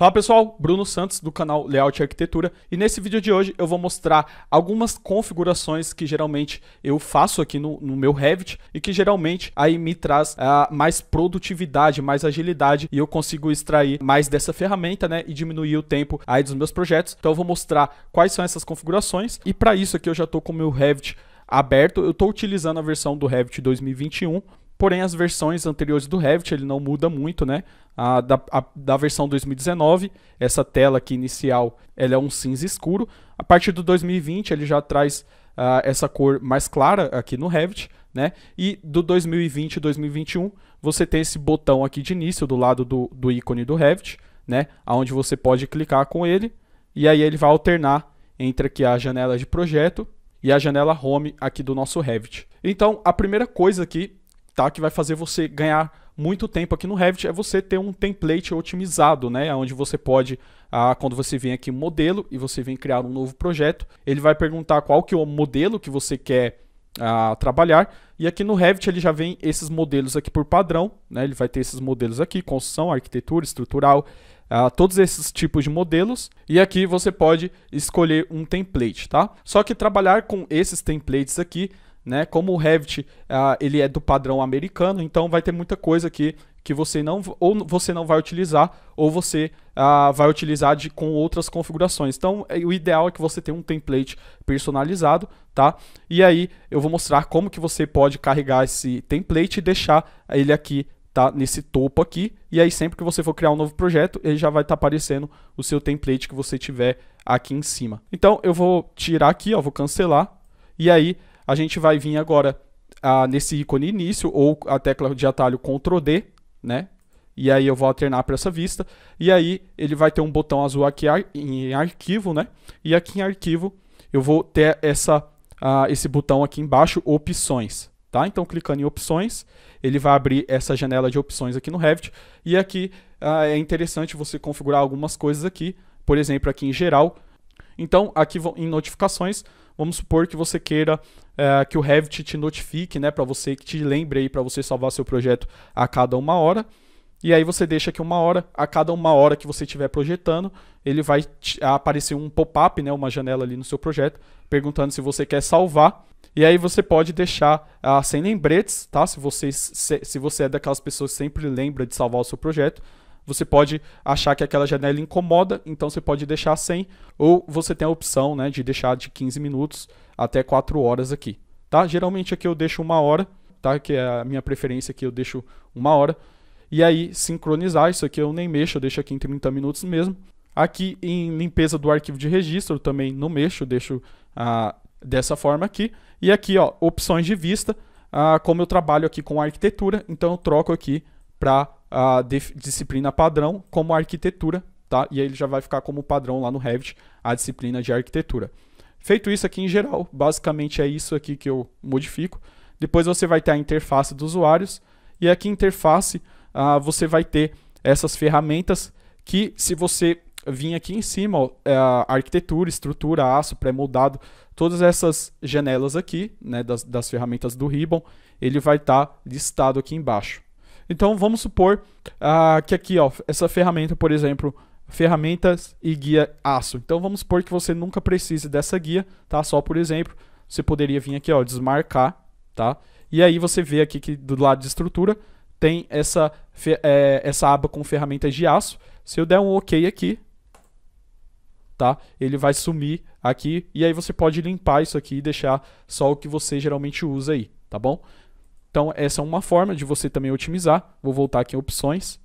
Fala pessoal, Bruno Santos do canal Layout e Arquitetura e nesse vídeo de hoje eu vou mostrar algumas configurações que geralmente eu faço aqui no, no meu Revit e que geralmente aí me traz uh, mais produtividade, mais agilidade e eu consigo extrair mais dessa ferramenta né, e diminuir o tempo aí dos meus projetos. Então eu vou mostrar quais são essas configurações e para isso aqui eu já estou com o meu Revit aberto. Eu estou utilizando a versão do Revit 2021 Porém, as versões anteriores do Revit, ele não muda muito, né? A da, a, da versão 2019, essa tela aqui inicial, ela é um cinza escuro. A partir do 2020, ele já traz uh, essa cor mais clara aqui no Revit, né? E do 2020 e 2021, você tem esse botão aqui de início do lado do, do ícone do Revit, né? Onde você pode clicar com ele e aí ele vai alternar entre aqui a janela de projeto e a janela Home aqui do nosso Revit. Então, a primeira coisa aqui tá? Que vai fazer você ganhar muito tempo aqui no Revit é você ter um template otimizado, né? Onde você pode, ah, quando você vem aqui modelo e você vem criar um novo projeto, ele vai perguntar qual que é o modelo que você quer ah, trabalhar. E aqui no Revit ele já vem esses modelos aqui por padrão, né? Ele vai ter esses modelos aqui, construção, arquitetura, estrutural, ah, todos esses tipos de modelos e aqui você pode escolher um template, tá? Só que trabalhar com esses templates aqui né? Como o Revit, uh, ele é do padrão americano, então vai ter muita coisa aqui que você não ou você não vai utilizar ou você uh, vai utilizar de, com outras configurações. Então, é, o ideal é que você tenha um template personalizado, tá? E aí eu vou mostrar como que você pode carregar esse template e deixar ele aqui tá nesse topo aqui, e aí sempre que você for criar um novo projeto, ele já vai estar tá aparecendo o seu template que você tiver aqui em cima. Então, eu vou tirar aqui, ó, vou cancelar, e aí a gente vai vir agora ah, nesse ícone início ou a tecla de atalho Ctrl D, né? E aí eu vou alternar para essa vista. E aí ele vai ter um botão azul aqui em arquivo, né? E aqui em arquivo eu vou ter essa, ah, esse botão aqui embaixo, opções. Tá? Então clicando em opções, ele vai abrir essa janela de opções aqui no Revit. E aqui ah, é interessante você configurar algumas coisas aqui. Por exemplo, aqui em geral. Então aqui em notificações Vamos supor que você queira é, que o Revit te notifique, né, para você que te lembre aí para você salvar seu projeto a cada uma hora. E aí você deixa que uma hora, a cada uma hora que você estiver projetando, ele vai aparecer um pop-up, né, uma janela ali no seu projeto, perguntando se você quer salvar. E aí você pode deixar ah, sem lembretes, tá? Se você, se, se você é daquelas pessoas que sempre lembra de salvar o seu projeto, você pode achar que aquela janela incomoda, então você pode deixar sem, ou você tem a opção né, de deixar de 15 minutos até 4 horas aqui. Tá? Geralmente aqui eu deixo uma hora, tá? que é a minha preferência aqui, eu deixo uma hora. E aí, sincronizar, isso aqui eu nem mexo, eu deixo aqui em 30 minutos mesmo. Aqui em limpeza do arquivo de registro, também não mexo, deixo ah, dessa forma aqui. E aqui, ó, opções de vista, ah, como eu trabalho aqui com arquitetura, então eu troco aqui para a disciplina padrão como arquitetura, tá? E aí ele já vai ficar como padrão lá no Revit a disciplina de arquitetura. Feito isso aqui em geral, basicamente é isso aqui que eu modifico. Depois você vai ter a interface dos usuários e aqui interface ah, você vai ter essas ferramentas que se você vir aqui em cima, ó, é arquitetura, estrutura, aço, pré-moldado, todas essas janelas aqui, né, das, das ferramentas do Ribbon, ele vai estar tá listado aqui embaixo. Então vamos supor uh, que aqui, ó, essa ferramenta, por exemplo, ferramentas e guia aço. Então vamos supor que você nunca precise dessa guia, tá? Só por exemplo, você poderia vir aqui, ó, desmarcar, tá? E aí você vê aqui que do lado de estrutura tem essa, é, essa aba com ferramentas de aço. Se eu der um OK aqui, tá? Ele vai sumir aqui e aí você pode limpar isso aqui e deixar só o que você geralmente usa aí, tá bom? Então, essa é uma forma de você também otimizar. Vou voltar aqui em opções.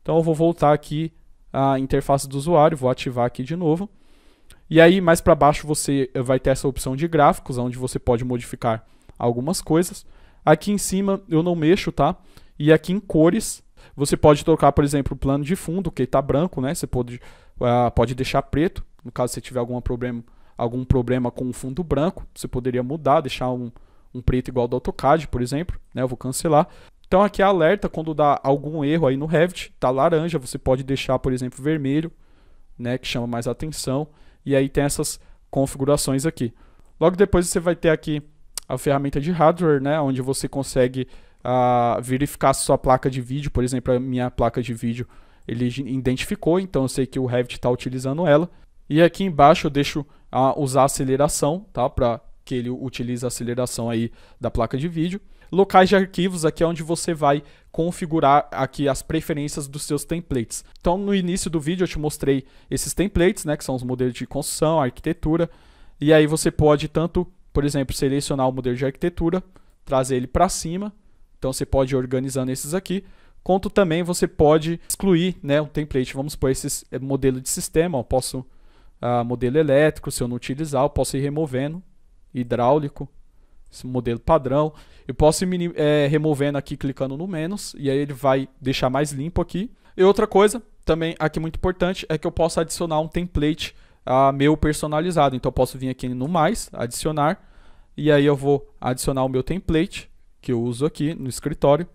Então, eu vou voltar aqui à interface do usuário, vou ativar aqui de novo. E aí, mais para baixo, você eh, vai ter essa opção de gráficos, onde você pode modificar algumas coisas. Aqui em cima, eu não mexo, tá? E aqui em cores, você pode trocar, por exemplo, o plano de fundo, que está branco, né? Você pode, uh, pode deixar preto, no caso você tiver algum problema, algum problema com o fundo branco, você poderia mudar, deixar um, um preto igual ao do AutoCAD, por exemplo, né? Eu vou cancelar. Então aqui é alerta quando dá algum erro aí no Revit, tá laranja, você pode deixar, por exemplo, vermelho, né, que chama mais atenção, e aí tem essas configurações aqui. Logo depois você vai ter aqui a ferramenta de hardware, né, onde você consegue uh, verificar se sua placa de vídeo, por exemplo, a minha placa de vídeo, ele identificou, então eu sei que o Revit está utilizando ela. E aqui embaixo eu deixo uh, usar aceleração, tá, para que ele utiliza a aceleração aí da placa de vídeo. Locais de arquivos, aqui é onde você vai configurar aqui as preferências dos seus templates. Então, no início do vídeo eu te mostrei esses templates, né, que são os modelos de construção, arquitetura, e aí você pode tanto, por exemplo, selecionar o modelo de arquitetura, trazer ele para cima, então você pode ir organizando esses aqui, quanto também você pode excluir né, um template. Vamos supor esse é, modelo de sistema, eu posso ah, modelo elétrico, se eu não utilizar, eu posso ir removendo hidráulico, esse modelo padrão. Eu posso ir é, removendo aqui clicando no menos e aí ele vai deixar mais limpo aqui. E outra coisa também aqui muito importante é que eu posso adicionar um template a meu personalizado. Então eu posso vir aqui no mais, adicionar e aí eu vou adicionar o meu template que eu uso aqui no escritório.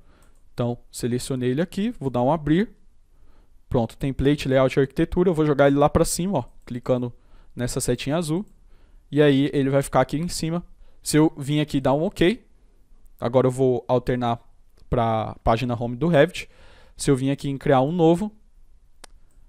Então selecionei ele aqui, vou dar um abrir. Pronto, template, layout e arquitetura, eu vou jogar ele lá para cima, ó, clicando nessa setinha azul. E aí ele vai ficar aqui em cima. Se eu vim aqui dar um OK, agora eu vou alternar para página home do Revit. Se eu vim aqui em criar um novo,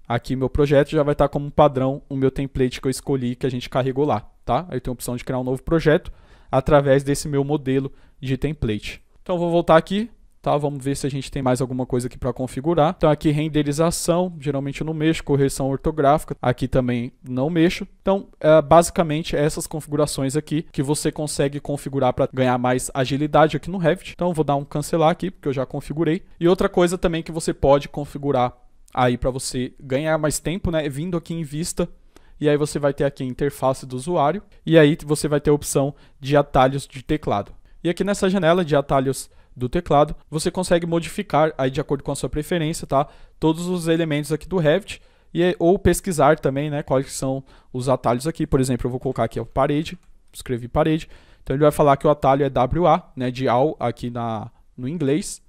aqui meu projeto já vai estar tá como padrão o meu template que eu escolhi que a gente carregou lá, tá? Aí tem a opção de criar um novo projeto através desse meu modelo de template. Então eu vou voltar aqui, Tá, vamos ver se a gente tem mais alguma coisa aqui para configurar. Então aqui renderização, geralmente eu não mexo, correção ortográfica, aqui também não mexo. Então é, basicamente é essas configurações aqui que você consegue configurar para ganhar mais agilidade aqui no Revit. Então vou dar um cancelar aqui, porque eu já configurei. E outra coisa também que você pode configurar aí para você ganhar mais tempo, né, é vindo aqui em vista e aí você vai ter aqui a interface do usuário, e aí você vai ter a opção de atalhos de teclado. E aqui nessa janela de atalhos do teclado, você consegue modificar aí de acordo com a sua preferência, tá? Todos os elementos aqui do Revit e ou pesquisar também, né, quais são os atalhos aqui. Por exemplo, eu vou colocar aqui a parede, escrevi parede. Então ele vai falar que o atalho é WA, né, de all aqui na no inglês.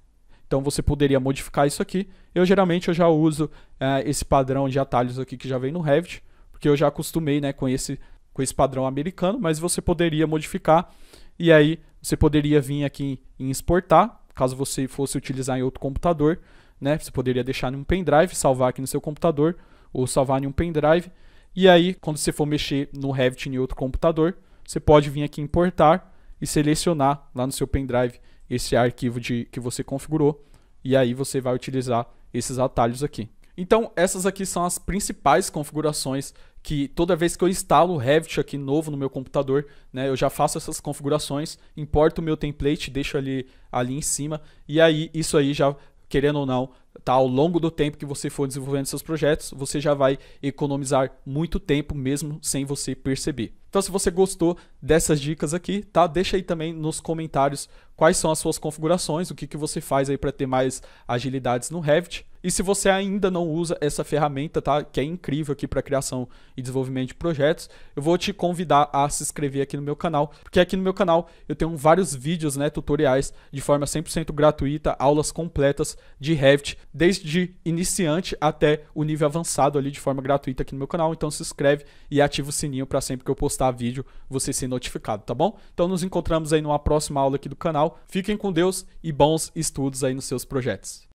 Então você poderia modificar isso aqui. Eu geralmente eu já uso é, esse padrão de atalhos aqui que já vem no Revit, porque eu já acostumei, né, com esse com esse padrão americano, mas você poderia modificar e aí você poderia vir aqui em exportar, caso você fosse utilizar em outro computador, né? Você poderia deixar em um pendrive, salvar aqui no seu computador ou salvar em um pendrive. E aí, quando você for mexer no Revit em outro computador, você pode vir aqui em importar e selecionar lá no seu pendrive esse arquivo de, que você configurou e aí você vai utilizar esses atalhos aqui. Então, essas aqui são as principais configurações que toda vez que eu instalo o Revit aqui novo no meu computador, né, eu já faço essas configurações, importo o meu template, deixo ali, ali em cima, e aí isso aí já, querendo ou não, tá ao longo do tempo que você for desenvolvendo seus projetos, você já vai economizar muito tempo mesmo sem você perceber. Então se você gostou dessas dicas aqui, tá? Deixa aí também nos comentários quais são as suas configurações, o que, que você faz aí para ter mais agilidades no Revit. E se você ainda não usa essa ferramenta, tá, que é incrível aqui para criação e desenvolvimento de projetos, eu vou te convidar a se inscrever aqui no meu canal, porque aqui no meu canal eu tenho vários vídeos, né, tutoriais de forma 100% gratuita, aulas completas de Revit, desde iniciante até o nível avançado ali de forma gratuita aqui no meu canal. Então se inscreve e ativa o sininho para sempre que eu postar vídeo você ser notificado, tá bom? Então nos encontramos aí numa próxima aula aqui do canal. Fiquem com Deus e bons estudos aí nos seus projetos.